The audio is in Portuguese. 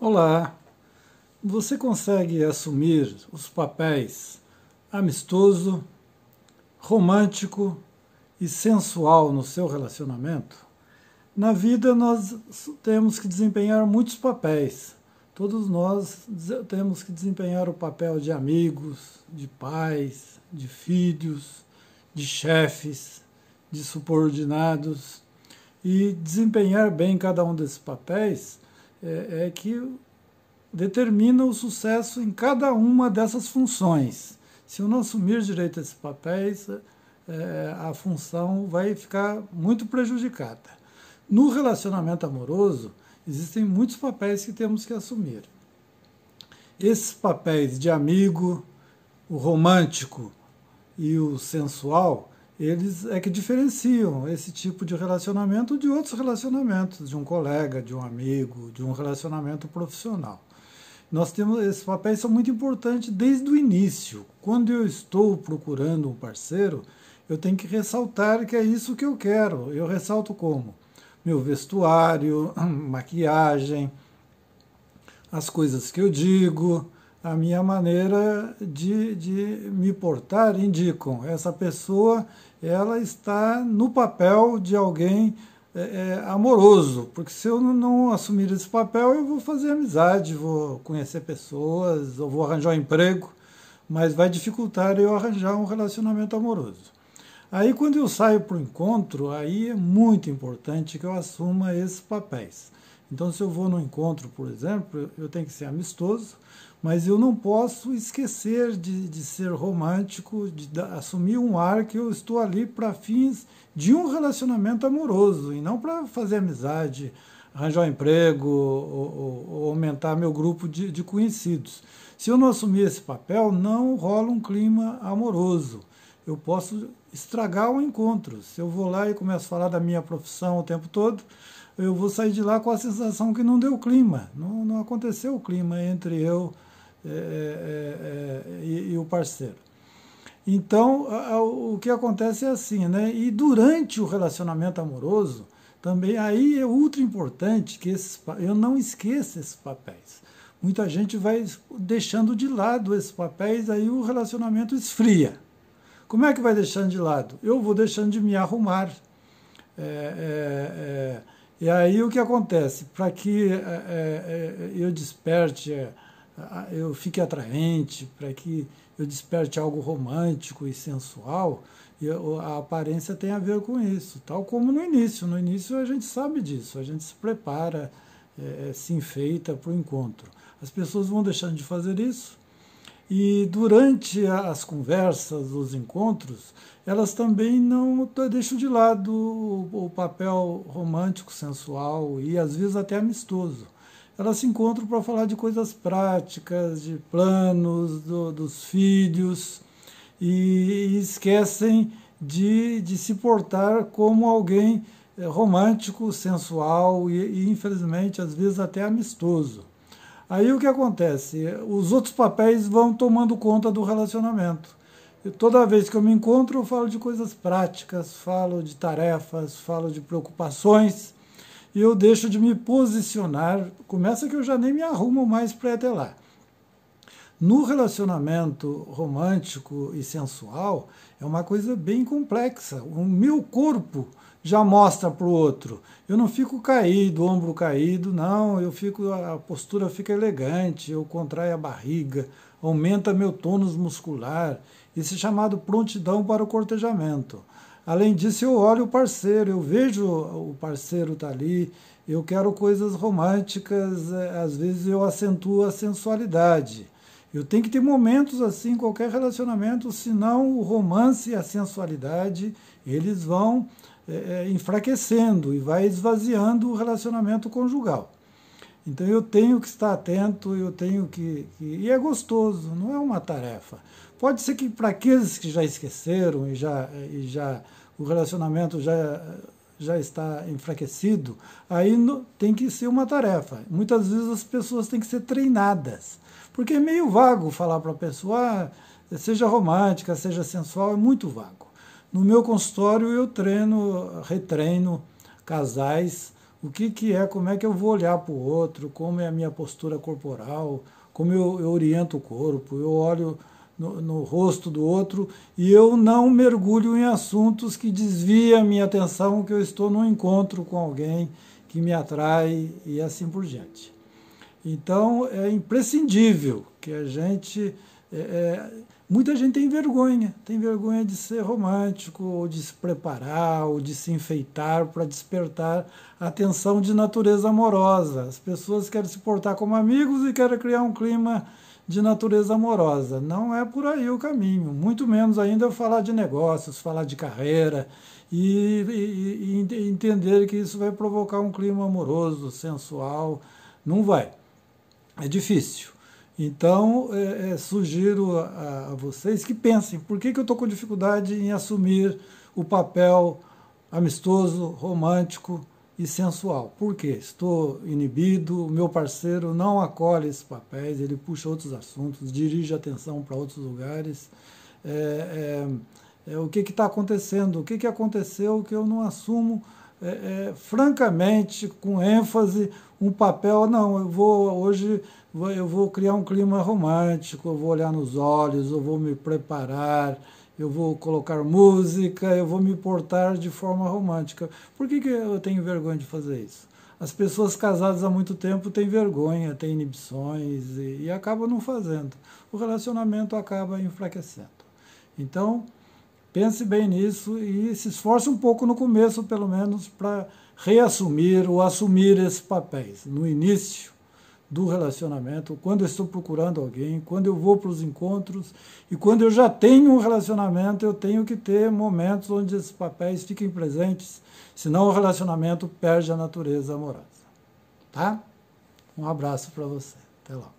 Olá! Você consegue assumir os papéis amistoso, romântico e sensual no seu relacionamento? Na vida, nós temos que desempenhar muitos papéis. Todos nós temos que desempenhar o papel de amigos, de pais, de filhos, de chefes, de subordinados. E desempenhar bem cada um desses papéis é, é que determina o sucesso em cada uma dessas funções. Se eu não assumir direito esses papéis, é, é, a função vai ficar muito prejudicada. No relacionamento amoroso, existem muitos papéis que temos que assumir. Esses papéis de amigo, o romântico e o sensual eles é que diferenciam esse tipo de relacionamento de outros relacionamentos, de um colega, de um amigo, de um relacionamento profissional. Nós temos esses papéis são muito importantes desde o início. Quando eu estou procurando um parceiro, eu tenho que ressaltar que é isso que eu quero. Eu ressalto como meu vestuário, maquiagem, as coisas que eu digo, a minha maneira de, de me portar indicam. Essa pessoa ela está no papel de alguém é, é amoroso, porque se eu não assumir esse papel, eu vou fazer amizade, vou conhecer pessoas, eu vou arranjar um emprego, mas vai dificultar eu arranjar um relacionamento amoroso. Aí, quando eu saio para o encontro, aí é muito importante que eu assuma esses papéis. Então, se eu vou num encontro, por exemplo, eu tenho que ser amistoso, mas eu não posso esquecer de, de ser romântico, de da, assumir um ar que eu estou ali para fins de um relacionamento amoroso e não para fazer amizade, arranjar um emprego ou, ou, ou, aumentar meu grupo de, de conhecidos. Se eu não assumir esse papel, não rola um clima amoroso. Eu posso estragar o encontro. Se eu vou lá e começo a falar da minha profissão o tempo todo eu vou sair de lá com a sensação que não deu clima, não, não aconteceu o clima entre eu é, é, é, é, e, e, o parceiro. Então, a, a, o que acontece é assim, né? E durante o relacionamento amoroso, também aí é ultra importante que esses, eu não esqueça esses papéis. Muita gente vai deixando de lado esses papéis, aí o relacionamento esfria. Como é que vai deixando de lado? Eu vou deixando de me arrumar. é, é, é e aí o que acontece? Para que é, é, é, eu desperte, é, eu fique atraente, para que eu desperte algo romântico e sensual, eu, a aparência tem a ver com isso, tal como no início. No início a gente sabe disso, a gente se prepara, é, é, se enfeita para o encontro. As pessoas vão deixando de fazer isso e durante as conversas, os encontros, elas também não deixam de lado o papel romântico, sensual e às vezes até amistoso. Elas se encontram para falar de coisas práticas, de planos do, dos filhos e, esquecem de, de, se portar como alguém eh, romântico, sensual e, e infelizmente às vezes até amistoso. Aí o que acontece? Os outros papéis vão tomando conta do relacionamento. E toda vez que eu me encontro, eu falo de coisas práticas, falo de tarefas, falo de preocupações, e eu deixo de me posicionar. Começa que eu já nem me arrumo mais para até lá. No relacionamento romântico e sensual, é uma coisa bem complexa. O meu corpo já mostra para o outro. Eu não fico caído, ombro caído, não, eu fico a postura fica elegante, eu contraio a barriga, aumenta meu tônus muscular, isso é chamado prontidão para o cortejamento. Além disso, eu olho o parceiro, eu vejo o parceiro tá ali, eu quero coisas românticas, é, às vezes eu acentuo a sensualidade. Eu tenho que ter momentos assim em qualquer relacionamento, senão o romance e a sensualidade, eles vão é, é, enfraquecendo e vai esvaziando o relacionamento conjugal. Então eu tenho que estar atento, eu tenho que, que e é gostoso, não é uma tarefa. Pode ser que para aqueles que já esqueceram e já, e já o relacionamento já, já está enfraquecido, aí no, tem que ser uma tarefa. Muitas vezes as pessoas têm que ser treinadas, porque é meio vago falar para a pessoa, ah, seja romântica, seja sensual, é muito vago. No meu consultório eu treino, retreino casais, o que, que é, como é que eu vou olhar para o outro, como é a minha postura corporal, como eu, eu oriento o corpo, eu olho no, no, rosto do outro e eu não mergulho em assuntos que desviam a minha atenção, que eu estou num encontro com alguém que me atrai e assim por diante. Então é imprescindível que a gente é, é, muita gente tem vergonha, tem vergonha de ser romântico, ou de se preparar, ou de se enfeitar para despertar atenção de natureza amorosa. As pessoas querem se portar como amigos e querem criar um clima de natureza amorosa. Não é por aí o caminho, muito menos ainda falar de negócios, falar de carreira e, e, e entender que isso vai provocar um clima amoroso, sensual. Não vai. É difícil. Então, é, é, sugiro a, a, vocês que pensem por que, que eu estou com dificuldade em assumir o papel amistoso, romântico e sensual. Por quê? Estou inibido, o meu parceiro não acolhe esses papéis, ele puxa outros assuntos, dirige a atenção para outros lugares. É, é, é o que está acontecendo? O que, que aconteceu que eu não assumo? É, é, francamente, com ênfase, um papel, não, eu vou hoje eu vou criar um clima romântico, eu vou olhar nos olhos, eu vou me preparar, eu vou colocar música, eu vou me portar de forma romântica. Por que, que eu tenho vergonha de fazer isso? As pessoas casadas há muito tempo têm vergonha, têm inibições e, e acabam não fazendo. O relacionamento acaba enfraquecendo. Então, Pense bem nisso e se esforce um pouco no começo, pelo menos, para reassumir ou assumir esses papéis. No início do relacionamento, quando eu estou procurando alguém, quando eu vou para os encontros e quando eu já tenho um relacionamento, eu tenho que ter momentos onde esses papéis fiquem presentes, senão o relacionamento perde a natureza amorosa. Tá? Um abraço para você. Até logo.